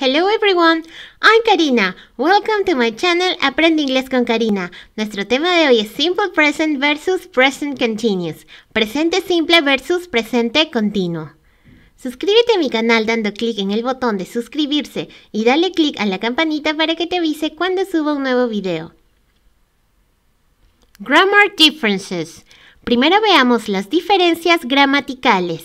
Hello everyone, I'm Karina. Welcome to my channel Aprende Inglés con Karina. Nuestro tema de hoy es Simple Present versus Present Continuous. Presente simple versus presente continuo. Suscríbete a mi canal dando clic en el botón de suscribirse y dale clic a la campanita para que te avise cuando suba un nuevo video. Grammar Differences. Primero veamos las diferencias gramaticales.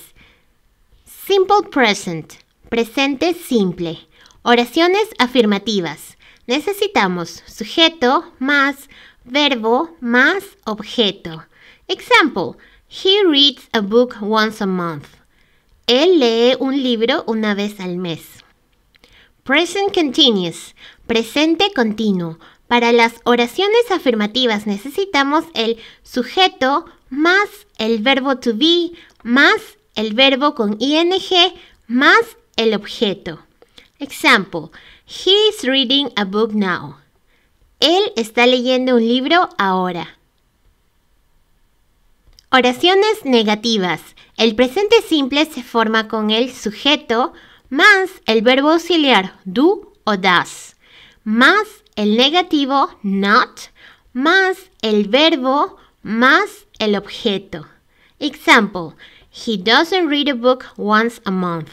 Simple Present. Presente simple. Oraciones afirmativas. Necesitamos sujeto más verbo más objeto. Example. He reads a book once a month. Él lee un libro una vez al mes. Present continuous. Presente continuo. Para las oraciones afirmativas necesitamos el sujeto más el verbo to be más el verbo con ing más el objeto. Example, he is reading a book now. Él está leyendo un libro ahora. Oraciones negativas. El presente simple se forma con el sujeto más el verbo auxiliar do o does más el negativo not, más el verbo, más el objeto. Example, he doesn't read a book once a month.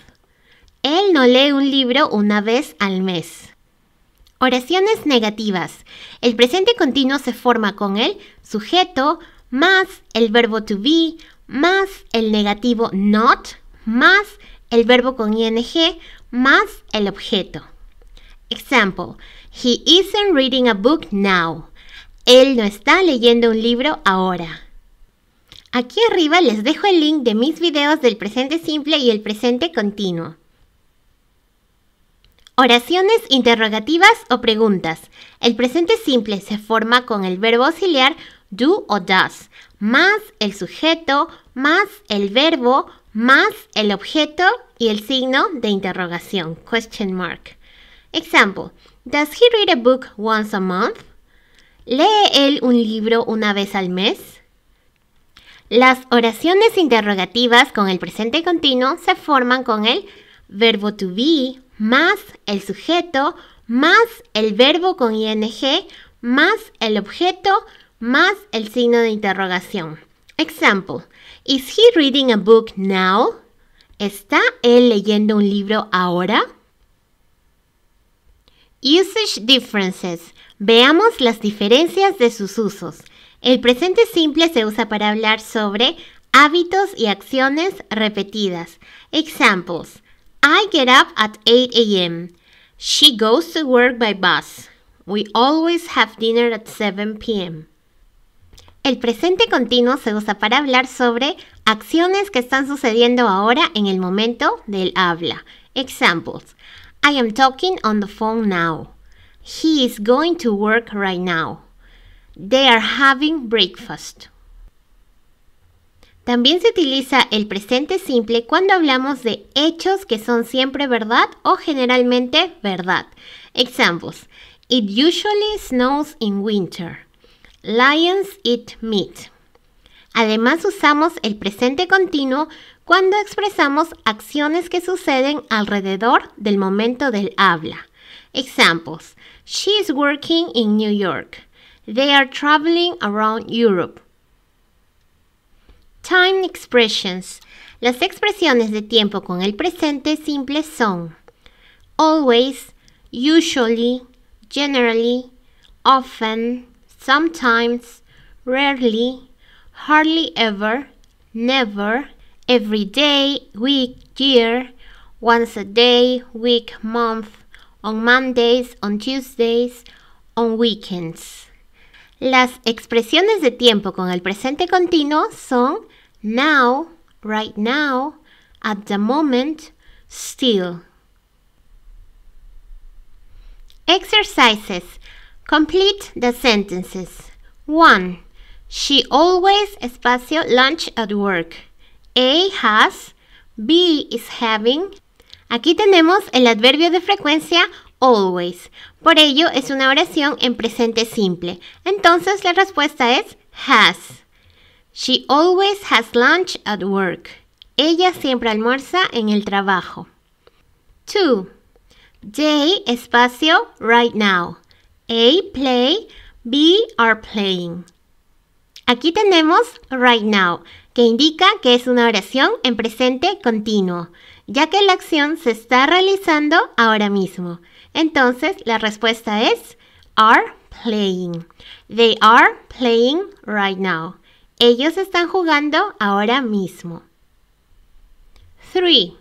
Él no lee un libro una vez al mes. Oraciones negativas. El presente continuo se forma con el sujeto más el verbo to be más el negativo not más el verbo con ing más el objeto. Example. He isn't reading a book now. Él no está leyendo un libro ahora. Aquí arriba les dejo el link de mis videos del presente simple y el presente continuo. Oraciones interrogativas o preguntas. El presente simple se forma con el verbo auxiliar do o does, más el sujeto, más el verbo, más el objeto y el signo de interrogación, question mark. Example, does he read a book once a month? ¿Lee él un libro una vez al mes? Las oraciones interrogativas con el presente continuo se forman con el verbo to be más el sujeto, más el verbo con ing, más el objeto, más el signo de interrogación. Example, ¿Is he reading a book now? ¿Está él leyendo un libro ahora? Usage differences. Veamos las diferencias de sus usos. El presente simple se usa para hablar sobre hábitos y acciones repetidas. Examples. I get up at 8 a.m. She goes to work by bus. We always have dinner at 7 p.m. El presente continuo se usa para hablar sobre acciones que están sucediendo ahora en el momento del habla. Examples. I am talking on the phone now. He is going to work right now. They are having breakfast. También se utiliza el presente simple cuando hablamos de hechos que son siempre verdad o generalmente verdad. Examples. It usually snows in winter. Lions eat meat. Además usamos el presente continuo cuando expresamos acciones que suceden alrededor del momento del habla. Examples. She is working in New York. They are traveling around Europe. Time expressions. Las expresiones de tiempo con el presente simple son always, usually, generally, often, sometimes, rarely, hardly ever, never, every day, week, year, once a day, week, month, on Mondays, on Tuesdays, on weekends. Las expresiones de tiempo con el presente continuo son now, right now, at the moment, still. Exercises. Complete the sentences. 1. She always espacio lunch at work. A has, B is having. Aquí tenemos el adverbio de frecuencia always. Por ello es una oración en presente simple. Entonces la respuesta es has. She always has lunch at work. Ella siempre almuerza en el trabajo. 2. Jay espacio right now. A play, B are playing. Aquí tenemos right now, que indica que es una oración en presente continuo, ya que la acción se está realizando ahora mismo. Entonces, la respuesta es are playing. They are playing right now. Ellos están jugando ahora mismo. 3.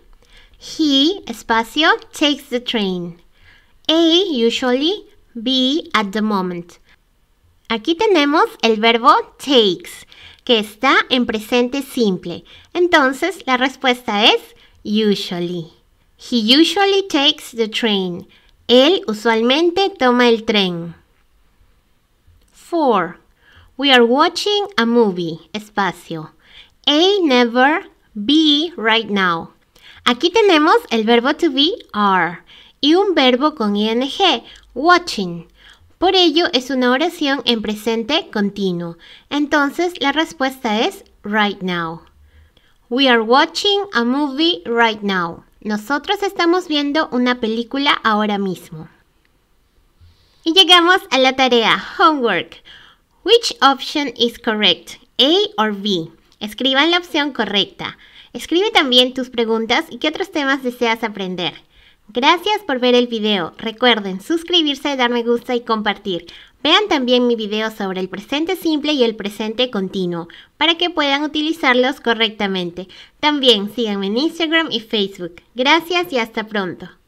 He, espacio, takes the train. A, usually, B, at the moment. Aquí tenemos el verbo takes, que está en presente simple. Entonces, la respuesta es usually. He usually takes the train. Él usualmente toma el tren. 4. We are watching a movie. Espacio. A never, be right now. Aquí tenemos el verbo to be are y un verbo con ing, watching. Por ello es una oración en presente continuo. Entonces la respuesta es right now. We are watching a movie right now. Nosotros estamos viendo una película ahora mismo. Y llegamos a la tarea, homework. Which option is correct? A or B? Escriban la opción correcta. Escribe también tus preguntas y qué otros temas deseas aprender. Gracias por ver el video. Recuerden suscribirse, dar me gusta y compartir. Vean también mi video sobre el presente simple y el presente continuo para que puedan utilizarlos correctamente. También síganme en Instagram y Facebook. Gracias y hasta pronto.